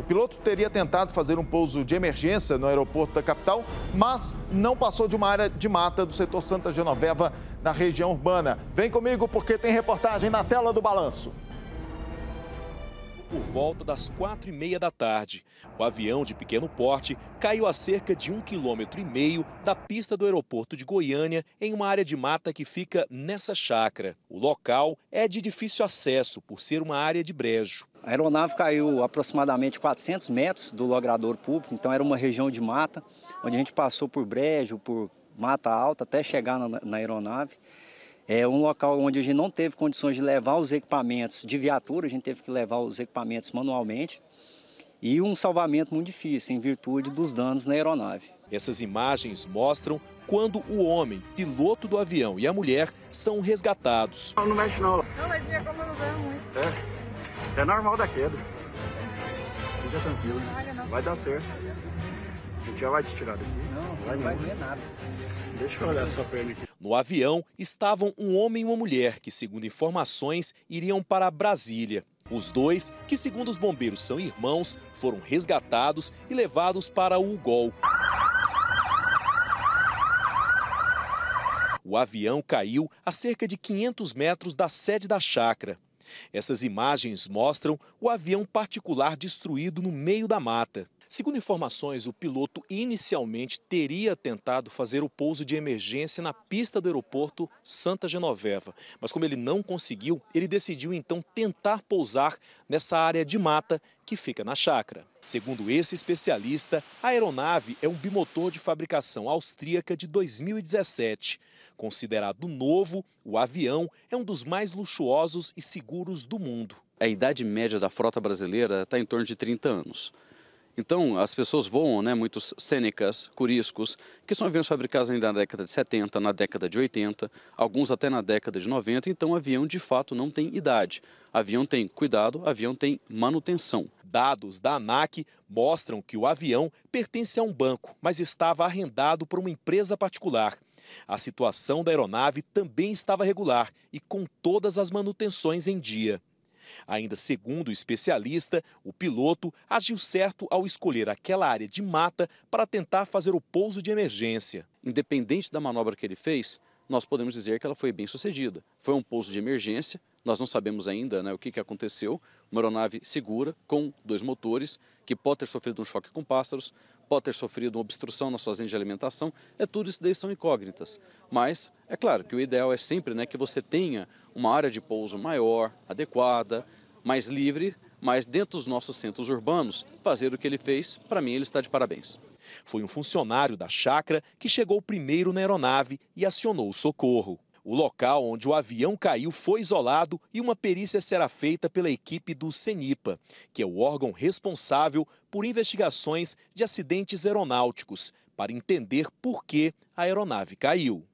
O piloto teria tentado fazer um pouso de emergência no aeroporto da capital, mas não passou de uma área de mata do setor Santa Genoveva, na região urbana. Vem comigo porque tem reportagem na tela do balanço. Por volta das quatro e meia da tarde, o avião de pequeno porte caiu a cerca de um quilômetro e meio da pista do aeroporto de Goiânia, em uma área de mata que fica nessa chácara. O local é de difícil acesso por ser uma área de brejo. A aeronave caiu aproximadamente 400 metros do logradouro público, então era uma região de mata, onde a gente passou por brejo, por mata alta, até chegar na, na aeronave. É um local onde a gente não teve condições de levar os equipamentos de viatura, a gente teve que levar os equipamentos manualmente e um salvamento muito difícil em virtude dos danos na aeronave. Essas imagens mostram quando o homem, piloto do avião e a mulher são resgatados. Não, não mexe não. Não, mas minha é cama não muito. É? É normal da queda. Fica tranquilo. Né? Vai dar certo. A gente já vai te tirar daqui. Não, vai não vai nada. Deixa eu olhar sua perna aqui. No avião estavam um homem e uma mulher que, segundo informações, iriam para Brasília. Os dois, que segundo os bombeiros são irmãos, foram resgatados e levados para o UGOL. O avião caiu a cerca de 500 metros da sede da chácara. Essas imagens mostram o avião particular destruído no meio da mata. Segundo informações, o piloto inicialmente teria tentado fazer o pouso de emergência na pista do aeroporto Santa Genoveva, mas como ele não conseguiu, ele decidiu então tentar pousar nessa área de mata que fica na chácara. Segundo esse especialista, a aeronave é um bimotor de fabricação austríaca de 2017. Considerado novo, o avião é um dos mais luxuosos e seguros do mundo. A idade média da frota brasileira está em torno de 30 anos. Então, as pessoas voam, né, muitos Senecas, Curiscos, que são aviões fabricados ainda na década de 70, na década de 80, alguns até na década de 90, então avião de fato não tem idade. Avião tem cuidado, avião tem manutenção. Dados da ANAC mostram que o avião pertence a um banco, mas estava arrendado por uma empresa particular. A situação da aeronave também estava regular e com todas as manutenções em dia. Ainda segundo o especialista, o piloto agiu certo ao escolher aquela área de mata para tentar fazer o pouso de emergência. Independente da manobra que ele fez, nós podemos dizer que ela foi bem sucedida. Foi um pouso de emergência, nós não sabemos ainda né, o que, que aconteceu. Uma aeronave segura, com dois motores, que pode ter sofrido um choque com pássaros, pode ter sofrido uma obstrução na sua de alimentação. É tudo isso daí são incógnitas. Mas é claro que o ideal é sempre né, que você tenha uma área de pouso maior, adequada, mais livre, mas dentro dos nossos centros urbanos, fazer o que ele fez, para mim ele está de parabéns. Foi um funcionário da chácara que chegou primeiro na aeronave e acionou o socorro. O local onde o avião caiu foi isolado e uma perícia será feita pela equipe do CENIPA, que é o órgão responsável por investigações de acidentes aeronáuticos, para entender por que a aeronave caiu.